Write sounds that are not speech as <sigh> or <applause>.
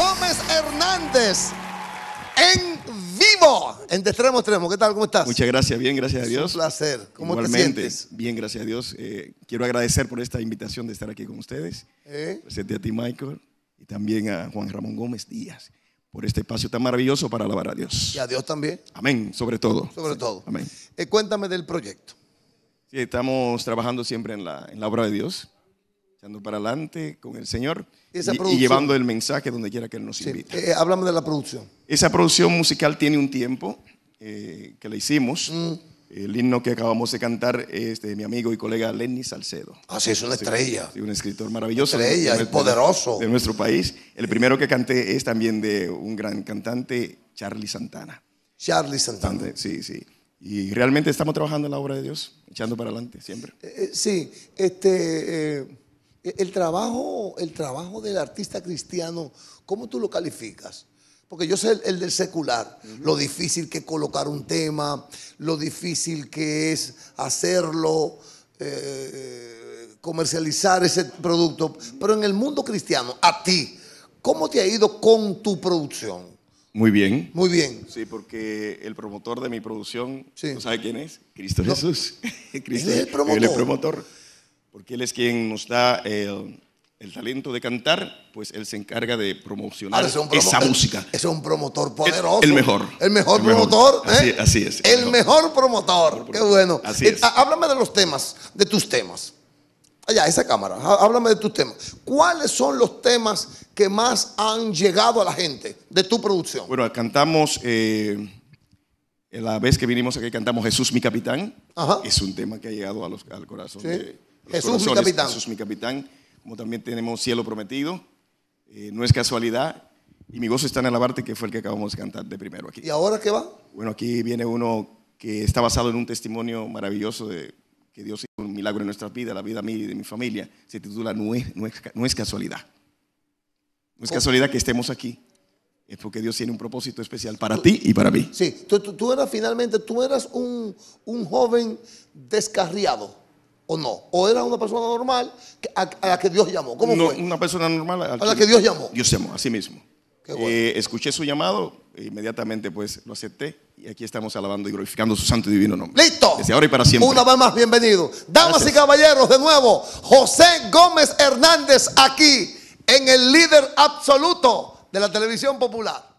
Gómez Hernández en vivo en De Extremo ¿Qué tal? ¿Cómo estás? Muchas gracias, bien, gracias a Dios. un placer. ¿Cómo te sientes? Bien, gracias a Dios. Eh, quiero agradecer por esta invitación de estar aquí con ustedes. Eh. Presente a ti, Michael, y también a Juan Ramón Gómez Díaz por este espacio tan maravilloso para alabar a Dios. Y a Dios también. Amén, sobre todo. Sobre todo. Amén. Eh, cuéntame del proyecto. Sí, estamos trabajando siempre en en la obra de Dios echando para adelante con el Señor y, llevando el mensaje donde quiera que Él nos sí. invite. Eh, de la producción. Esa producción musical tiene un tiempo eh, que la hicimos. Mm. El himno que acabamos de cantar es de mi amigo y colega Lenny Salcedo. Ah, sí, es una estrella. Es un escritor maravilloso. estrella, el poderoso. De nuestro país. El primero que canté es también de un gran cantante, Charlie Santana. Charlie Santana. Sí, sí. Y realmente estamos trabajando en la obra de Dios, echando para adelante siempre. Eh, eh, sí, este. E-, el trabajo, el trabajo del artista cristiano, ¿cómo tú lo calificas? Porque yo sé el, del secular, lo difícil que es colocar un tema, lo difícil que es hacerlo, eh, comercializar ese producto. Pero en el mundo cristiano, a ti, ¿cómo te ha ido con tu producción? Muy bien. Muy bien. Sí, porque el promotor de mi producción, sí. ¿tú sabes quién es? Cristo Jesús. <laughs> ¿Es el promotor porque Él es quien nos da eh, el, talento de cantar, pues Él se encarga de promocionar esa música. Ese es un promotor poderoso. El, mejor. El mejor promotor. ¿eh? Así, es. El mejor, promotor. Qué bueno. Así eh, es. Ah, háblame de los temas, de tus temas. Allá, esa cámara. Ah, háblame de tus temas. ¿Cuáles son los temas que más han llegado a la gente de tu producción? Bueno, cantamos... la vez que vinimos aquí cantamos Jesús mi capitán, es un tema que ha llegado al corazón de, Jesús mi capitán. Jesús mi capitán, como también tenemos Cielo Prometido, eh, No es casualidad, y mi gozo está en alabarte, que fue el que acabamos de cantar de primero aquí. ¿Y ahora qué va? Bueno, aquí viene uno que está basado en un testimonio maravilloso de que Dios hizo un milagro en nuestra vida la vida mía y de mi familia. Se titula No es, no es, casualidad. No es casualidad que estemos aquí. Es porque Dios tiene un propósito especial para ti y para mí. Sí, tú, eras finalmente, tú eras un joven descarriado o no? ¿O era una persona normal a, la que Dios llamó? ¿Cómo fue? Una persona normal a, la que Dios llamó. Dios llamó, sí mismo. Eh, escuché su llamado, e inmediatamente pues lo acepté y aquí estamos alabando y glorificando su santo y divino nombre. Listo. Desde ahora y para siempre. Una vez más, bienvenido. Damas y caballeros, de nuevo, José Gómez Hernández aquí en el líder absoluto de la televisión popular.